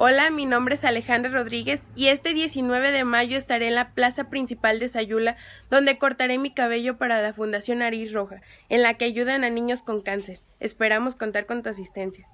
Hola, mi nombre es Alejandra Rodríguez y este 19 de mayo estaré en la plaza principal de Sayula, donde cortaré mi cabello para la Fundación Ariz Roja, en la que ayudan a niños con cáncer. Esperamos contar con tu asistencia.